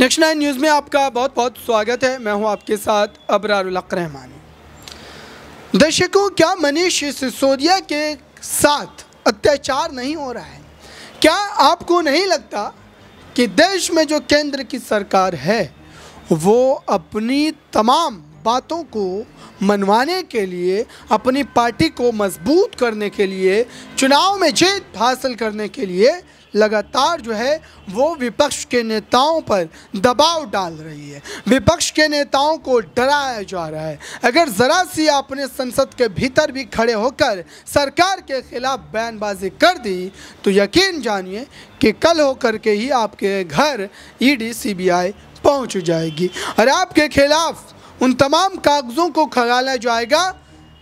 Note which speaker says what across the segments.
Speaker 1: next nine news में आपका बहुत बहुत स्वागत है मैं हूं आपके साथ अबरारक दर्शकों क्या मनीष सिसोदिया के साथ अत्याचार नहीं हो रहा है क्या आपको नहीं लगता कि देश में जो केंद्र की सरकार है वो अपनी तमाम बातों को मनवाने के लिए अपनी पार्टी को मजबूत करने के लिए चुनाव में जीत हासिल करने के लिए लगातार जो है वो विपक्ष के नेताओं पर दबाव डाल रही है विपक्ष के नेताओं को डराया जा रहा है अगर ज़रा सी आपने संसद के भीतर भी खड़े होकर सरकार के खिलाफ बयानबाजी कर दी तो यकीन जानिए कि कल होकर के ही आपके घर ईडी सीबीआई पहुंच जाएगी और आपके खिलाफ़ उन तमाम कागज़ों को खंगाला जाएगा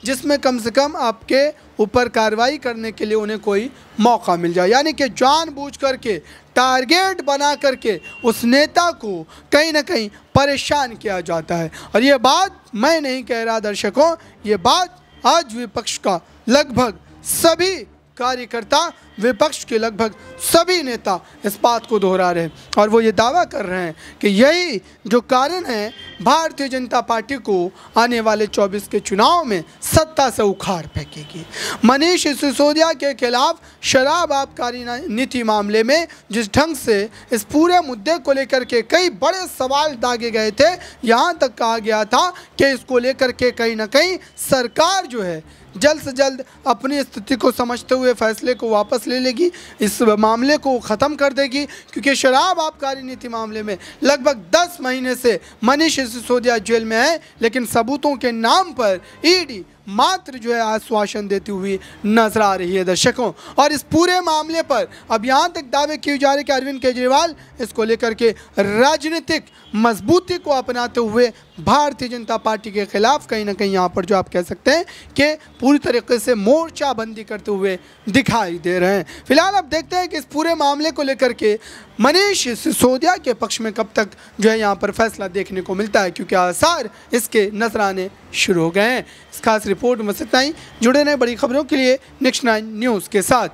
Speaker 1: जिसमें कम से कम आपके ऊपर कार्रवाई करने के लिए उन्हें कोई मौका मिल जाए यानी कि जानबूझ करके टारगेट बना करके उस नेता को कहीं ना कहीं परेशान किया जाता है और ये बात मैं नहीं कह रहा दर्शकों ये बात आज विपक्ष का लगभग सभी कार्यकर्ता विपक्ष के लगभग सभी नेता इस बात को दोहरा रहे हैं और वो ये दावा कर रहे हैं कि यही जो कारण है भारतीय जनता पार्टी को आने वाले 24 के चुनाव में सत्ता से उखाड़ फेंकेगी मनीष सिसोदिया के खिलाफ शराब आबकारी नीति मामले में जिस ढंग से इस पूरे मुद्दे को लेकर के कई बड़े सवाल दागे गए थे यहाँ तक कहा गया था कि इसको लेकर के कहीं ना कहीं सरकार जो है जल्द से जल्द अपनी स्थिति को समझते हुए फैसले को वापस ले लेगी इस मामले को ख़त्म कर देगी क्योंकि शराब आबकारी नीति मामले में लगभग दस महीने से मनीष सिसोदिया जेल में है लेकिन सबूतों के नाम पर ईडी मात्र जो है आश्वासन देती हुई नजर आ रही है दर्शकों और इस पूरे मामले पर अब यहाँ तक दावे किए जा रहे कि अरविंद केजरीवाल इसको लेकर के राजनीतिक मजबूती को अपनाते हुए भारतीय जनता पार्टी के खिलाफ कहीं ना कहीं यहाँ पर जो आप कह सकते हैं कि पूरी तरीके से मोर्चाबंदी करते हुए दिखाई दे रहे हैं फिलहाल अब देखते हैं कि इस पूरे मामले को लेकर के मनीष सिसोदिया के पक्ष में कब तक जो है यहाँ पर फैसला देखने को मिलता है क्योंकि आसार इसके नजर आने शुरू हो गए हैं इस खास रिपोर्ट मसिक जुड़े रहे बड़ी खबरों के लिए नेक्स्ट नाइन न्यूज़ के साथ